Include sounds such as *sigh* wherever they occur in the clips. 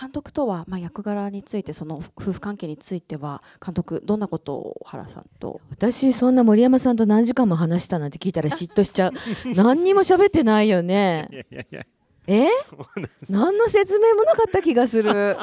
監督とは、まあ、役柄についてその夫婦関係については監督どんなことを原さんと私そんな森山さんと何時間も話したなんて聞いたら嫉妬しちゃう *laughs* 何にも喋ってないよねい *laughs* え何の説明もなかった気がする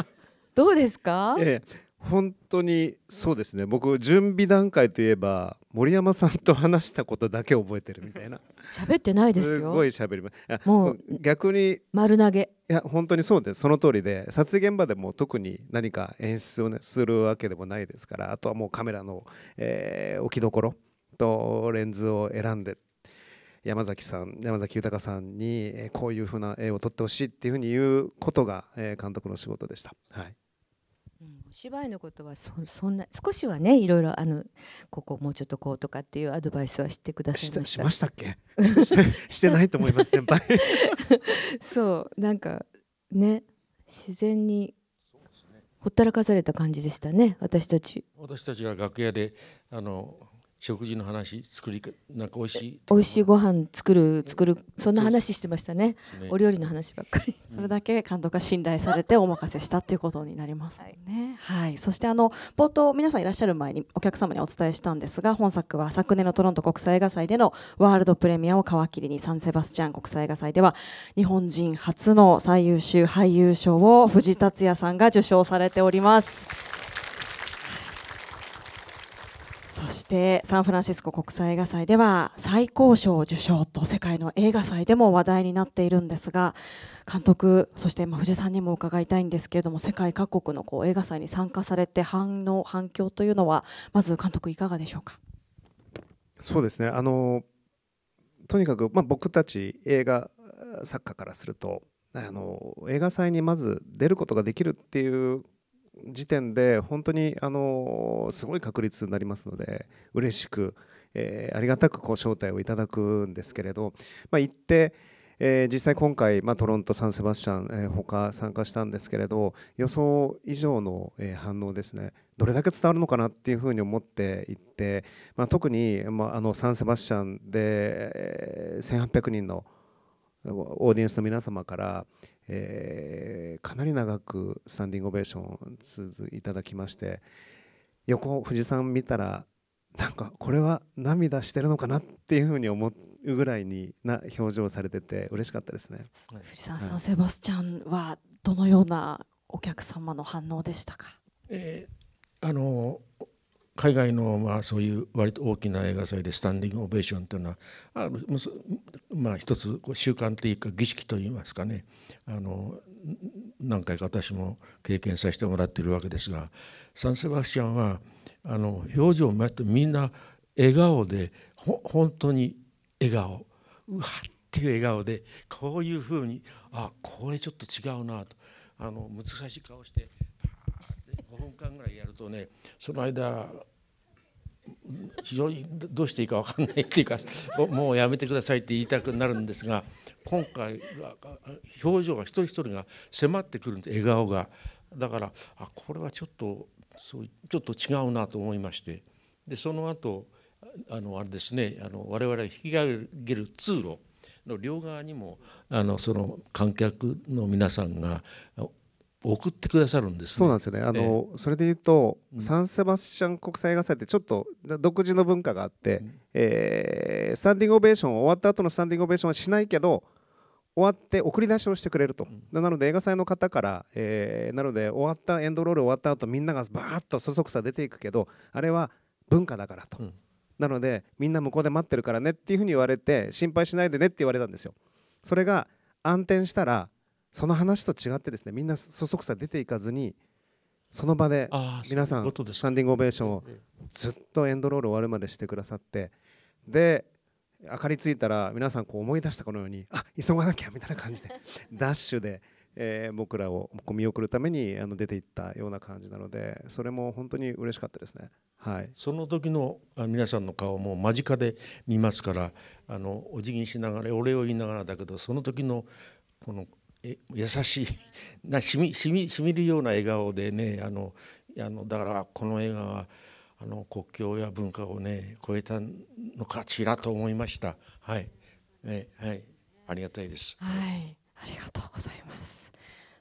どうですか、ええ本当にそうですね僕準備段階といえば森山さんと話したことだけ覚えてるみたいな喋ってないですよすごい喋りますもう逆に丸投げいや本当にそうですその通りで撮影現場でも特に何か演出を、ね、するわけでもないですからあとはもうカメラの、えー、置きどころとレンズを選んで山崎さん山崎豊さんに、えー、こういうふうな絵を撮ってほしいっていうふうに言うことが、えー、監督の仕事でした。はい芝居のことはそんな少しはねいろいろあのここもうちょっとこうとかっていうアドバイスはしてくださいましたしましたっけしてないと思います先輩 *laughs* そうなんかね自然にほったらかされた感じでしたね私たち私たちが楽屋であの食事の話作りなんか美味しい美味しいご飯作る作るそんな話してましたね、ね、お料理の話ばっかり、うん、それだけ監督が信頼されてお任せしたっていうことになりますねはい、はい、そしてあの冒頭皆さんいらっしゃる前にお客様にお伝えしたんですが本作は昨年のトロント国際映画祭でのワールドプレミアを皮切りにサンセバスチャン国際映画祭では日本人初の最優秀俳優賞を藤達也さんが受賞されておりますしてサンフランシスコ国際映画祭では最高賞受賞と世界の映画祭でも話題になっているんですが監督そしてま藤さんにも伺いたいんですけれども世界各国のこう映画祭に参加されて反応反響というのはまず監督いかがでしょうかそうですねあのとにかく、まあ、僕たち映画作家からするとあの映画祭にまず出ることができるっていう時点で本当にあのすごい確率になりますので嬉しく、えー、ありがたくこう招待をいただくんですけれど、まあ、行って、えー、実際今回、まあ、トロント、サンセバスチャン、えー、他参加したんですけれど予想以上の、えー、反応ですねどれだけ伝わるのかなっていうふうに思っていって、まあ、特に、まあ、あのサンセバスチャンで、えー、1800人のオーディエンスの皆様からえー、かなり長くスタンディングオベーションを続いただきまして横富士山見たらなんかこれは涙してるのかなっていうふうに思うぐらいにな表情をされてて嬉しかったですね富士山さん、はい、セバスチャンはどのようなお客様の反応でしたか、えー、あの海外のまあそういう割と大きな映画祭でスタンディングオベーションというのはあまあ一つ習慣というか儀式といいますかねあの何回か私も経験させてもらっているわけですがサン・セバスチャンはあの表情を見ってみんな笑顔で本当に笑顔うわっていう笑顔でこういうふうにあこれちょっと違うなとあの難しい顔して分間ぐらいやるとねその間非常にどうしていいか分かんないっていうか *laughs* もうやめてくださいって言いたくなるんですが今回表情が一人一人が迫ってくるんです笑顔がだからあこれはちょっとそうちょっと違うなと思いましてでその後あのあれですねあの我々が引き上げる通路の両側にもあのその観客の皆さんが送ってくださるんです、ね、そうなんですよねあの、えそれでいうと、うん、サンセバスチャン国際映画祭ってちょっと独自の文化があって、うん、えー、スタンディングオベーション終わった後のスタンディングオベーションはしないけど終わって送り出しをしてくれると、うん、なので映画祭の方から、えー、なので終わったエンドロール終わった後みんながバーッとそそくさ出ていくけどあれは文化だからと、うん、なのでみんな向こうで待ってるからねっていうふうに言われて心配しないでねって言われたんですよ。それが暗転したらその話と違ってですねみんなそそくさ出ていかずにその場で皆さんスタンディングオベーションをずっとエンドロール終わるまでしてくださってで明かりついたら皆さんこう思い出したこのようにあ急がなきゃみたいな感じで *laughs* ダッシュで、えー、僕らを見送るためにあの出ていったような感じなのでそれも本当に嬉しかったですね、はい、その時の皆さんの顔も間近で見ますからあのお辞儀しながらお礼を言いながらだけどその時のこの優しい *laughs* なしみしみしみるような笑顔でねあのあのだからこの映画はあの国境や文化をね超えたのかしらと思いました。はい、ね、はい、ありがたいです。はい、ありがとうございます。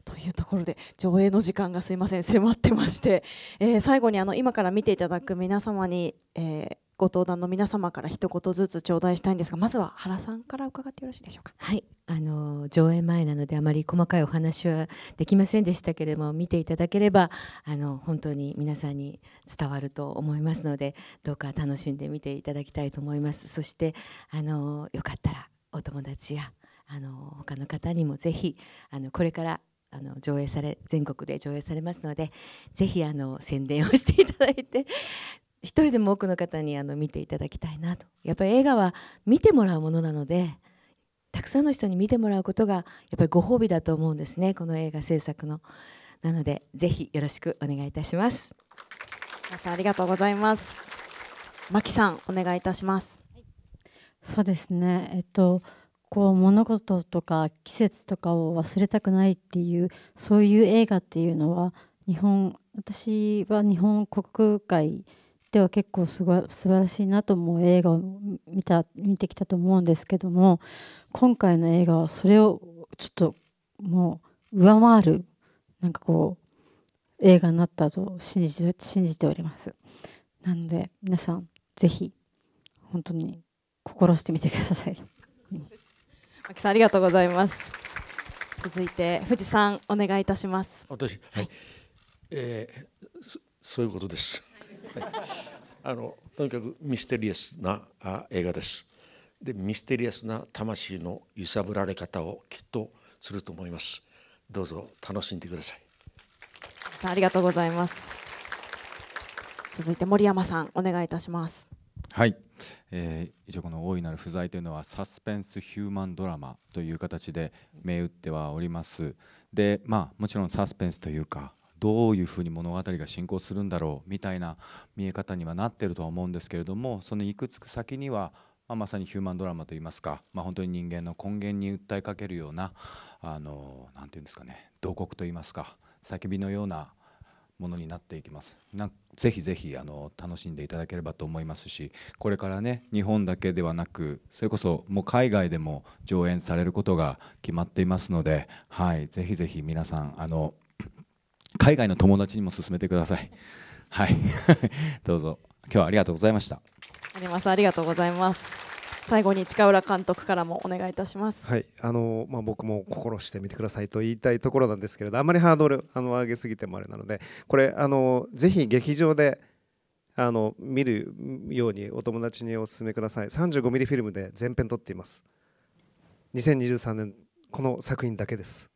というところで上映の時間がすいません迫ってまして、えー、最後にあの今から見ていただく皆様に、えー、ご登壇の皆様から一言ずつ頂戴したいんですがまずは原さんから伺ってよろしいでしょうか。はいあの上映前なのであまり細かいお話はできませんでしたけれども見ていただければあの本当に皆さんに伝わると思いますのでどうか楽しんで見ていただきたいと思いますそしてあのよかったらお友達やあの他の方にもぜひあのこれからあの上映され全国で上映されますのでぜひあの宣伝をしていただいて一人でも多くの方にあの見ていただきたいなとやっぱり映画は見てもらうものなのでたくさんの人に見てもらうことがやっぱりご褒美だと思うんですねこの映画制作のなのでぜひよろしくお願いいたします皆さんありがとうございますマキさんお願いいたしますそうですねえっとこう物事とか季節とかを忘れたくないっていうそういう映画っていうのは日本私は日本国会しては結構すごい素晴らしいなと思う映画を見た見てきたと思うんですけども今回の映画はそれをちょっともう上回るなんかこう映画になったと信じて信じておりますなので皆さん是非本当に心してみてくださいマキさんありがとうございます続いて藤さんお願いいたします私はい、はい、えー、そういうことですあのとにかくミステリアスなあ映画ですでミステリアスな魂の揺さぶられ方をきっとすると思いますどうぞ楽しんでくださいさあありがとうございます続いて森山さんお願いいたしますはい、えー、一応この「大いなる不在」というのはサスペンスヒューマンドラマという形で銘打ってはおりますでまあもちろんサスペンスというかどういうふうに物語が進行するんだろうみたいな見え方にはなってるとは思うんですけれどもそのいくつか先にはまあ、まさにヒューマンドラマといいますか、まあ、本当に人間の根源に訴えかけるようなあのて言うんですかね慟哭といいますか叫びのようなものになっていきます。なぜひぜひあの楽しんでいただければと思いますしこれからね日本だけではなくそれこそもう海外でも上演されることが決まっていますので、はい、ぜひぜひ皆さんあの海外の友達にも勧めてください。はい、*laughs* どうぞ。今日はありがとうございました。あります。ありがとうございます。最後に近浦監督からもお願いいたします。はい、あのまあ、僕も心してみてくださいと言いたいところなんですけれど、あまりハードルあの上げすぎてもあれなので、これあの是非劇場で。あの見るようにお友達にお勧めください。35ミリフィルムで全編撮っています。2023年この作品だけです。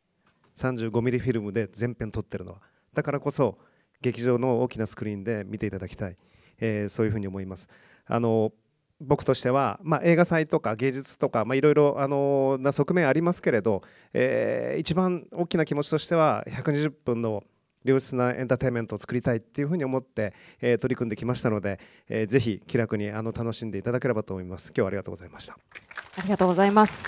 35ミリフィルムで全編撮ってるのは。だからこそ劇場の大きなスクリーンで見ていただきたい、えー、そういうふうに思います。あの僕としては、まあ、映画祭とか芸術とか、まあ、いろいろな側面ありますけれど、えー、一番大きな気持ちとしては120分の良質なエンターテインメントを作りたいっていうふうに思って、えー、取り組んできましたので、えー、ぜひ気楽にあの楽しんでいただければと思います今日はありがとうございましたありがとうございます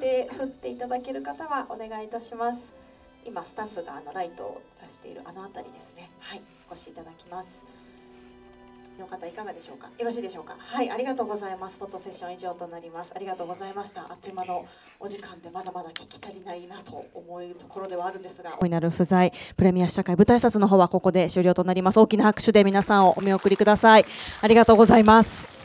て振っていただける方はお願いいたします今スタッフがあのライトを出しているあの辺りですねはい少しいただきますの方いかがでしょうかよろしいでしょうかはいありがとうございますフォトセッション以上となりますありがとうございましたあっという間のお時間でまだまだ聞き足りないなと思うところではあるんですが大いなる不在プレミア社会舞台挨拶の方はここで終了となります大きな拍手で皆さんをお見送りくださいありがとうございます